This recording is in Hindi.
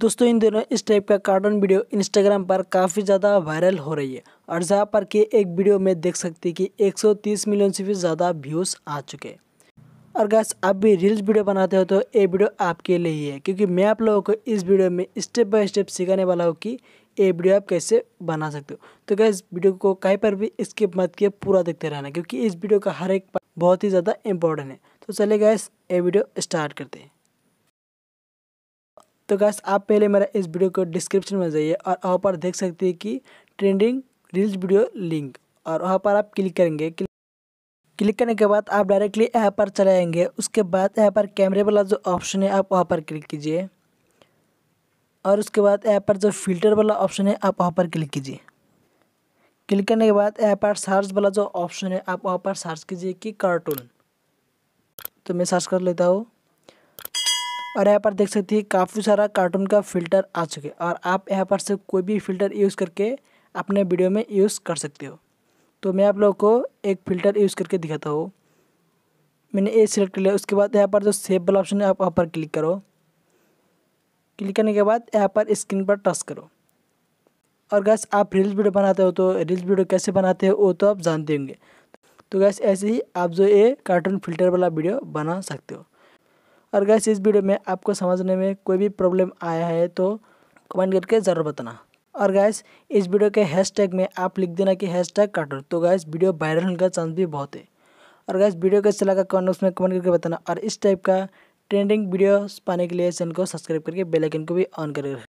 दोस्तों इन दिनों इस टाइप का कार्टून वीडियो इंस्टाग्राम पर काफ़ी ज़्यादा वायरल हो रही है और जहाँ पर कि एक वीडियो में देख सकते हैं कि 130 मिलियन से भी ज़्यादा व्यूज़ आ चुके हैं और गैस आप भी रील्स वीडियो बनाते हो तो ये वीडियो आपके लिए ही है क्योंकि मैं आप लोगों को इस वीडियो में स्टेप बाय स्टेप सिखाने वाला हूँ कि ये वीडियो आप कैसे बना सकते हो तो गैस वीडियो को कहीं पर भी स्किप मत किए पूरा देखते रहना क्योंकि इस वीडियो का हर एक बहुत ही ज़्यादा इंपॉर्टेंट है तो चले गैस ये वीडियो स्टार्ट करते हैं तो गैस आप पहले मेरा इस वीडियो को डिस्क्रिप्शन में जाइए और वहाँ पर देख सकते हैं कि ट्रेंडिंग रील्स वीडियो लिंक और वहाँ पर आप क्लिक करेंगे क्लिक करने के बाद आप डायरेक्टली यहाँ पर चले आएँगे उसके बाद यहाँ पर कैमरे वाला जो ऑप्शन है आप वहाँ पर क्लिक कीजिए और उसके बाद यहाँ पर जो फिल्टर वाला ऑप्शन है आप वहाँ पर क्लिक कीजिए क्लिक करने के बाद यहाँ पर सर्च वाला जो ऑप्शन है आप वहाँ पर सर्च कीजिए कि कार्टून तो मैं सर्च कर लेता हूँ और यहाँ पर देख सकते हैं काफ़ी सारा कार्टून का फ़िल्टर आ चुके और आप यहाँ पर से कोई भी फ़िल्टर यूज़ करके अपने वीडियो में यूज़ कर सकते हो तो मैं आप लोगों को एक फ़िल्टर यूज़ करके दिखाता हूँ मैंने ए सिलेक्ट कर लिया उसके बाद यहाँ पर जो सेव वाला ऑप्शन है आप वहाँ पर क्लिक करो क्लिक करने के बाद यहाँ पर स्क्रीन पर टच करो और गैस आप रील्स वीडियो बनाते हो तो रील्स वीडियो कैसे बनाते हो वो तो आप जानते होंगे तो गैस ऐसे ही आप जो ये कार्टून फिल्टर वाला वीडियो बना सकते हो और गैस इस वीडियो में आपको समझने में कोई भी प्रॉब्लम आया है तो कमेंट करके ज़रूर बताना और गैस इस वीडियो के हैशटैग में आप लिख देना कि हैशटैग काटर तो गैस वीडियो वायरल होने का चांस भी बहुत है और गैस वीडियो कैसे लगा कमेंट बॉक्स में कमेंट करके बताना और इस टाइप का ट्रेंडिंग वीडियो पाने के लिए चैनल को सब्सक्राइब करके बेलाइकन को भी ऑन करके